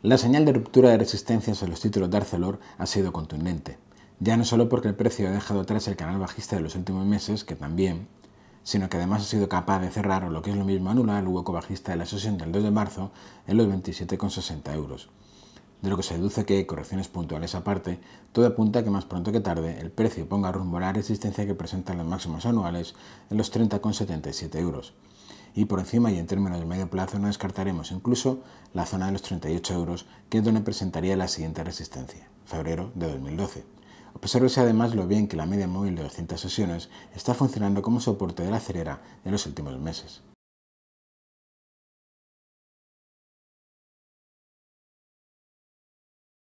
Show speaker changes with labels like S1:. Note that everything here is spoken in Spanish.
S1: La señal de ruptura de resistencias en los títulos de Arcelor ha sido contundente, ya no solo porque el precio ha dejado atrás el canal bajista de los últimos meses, que también, sino que además ha sido capaz de cerrar, o lo que es lo mismo, anular el hueco bajista de la sesión del 2 de marzo en los 27,60 euros. De lo que se deduce que, correcciones puntuales aparte, todo apunta a que más pronto que tarde el precio ponga rumbo a la resistencia que presentan los máximos anuales en los 30,77 euros y por encima y en términos de medio plazo no descartaremos incluso la zona de los 38 euros, que es donde presentaría la siguiente resistencia, febrero de 2012. Obsérvese además lo bien que la media móvil de 200 sesiones está funcionando como soporte de la acelera en los últimos meses.